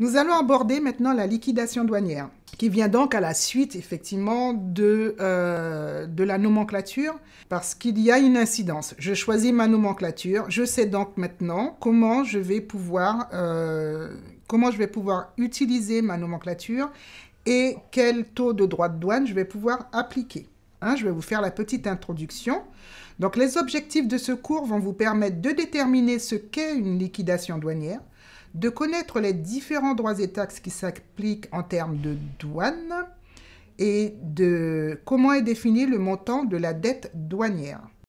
Nous allons aborder maintenant la liquidation douanière, qui vient donc à la suite effectivement euh, de, la nomenclature, parce qu'il y a une incidence. Je choisis ma nomenclature, je sais donc maintenant comment je vais pouvoir, euh, comment je vais pouvoir utiliser ma nomenclature et quel taux de droit de douane je vais pouvoir appliquer. Hein, je vais vous faire la petite introduction. Donc les objectifs de ce cours vont vous permettre de déterminer ce qu'est une liquidation douanière, de connaître les différents droits et taxes qui s'appliquent en termes de douane et de comment est défini le montant de la dette douanière.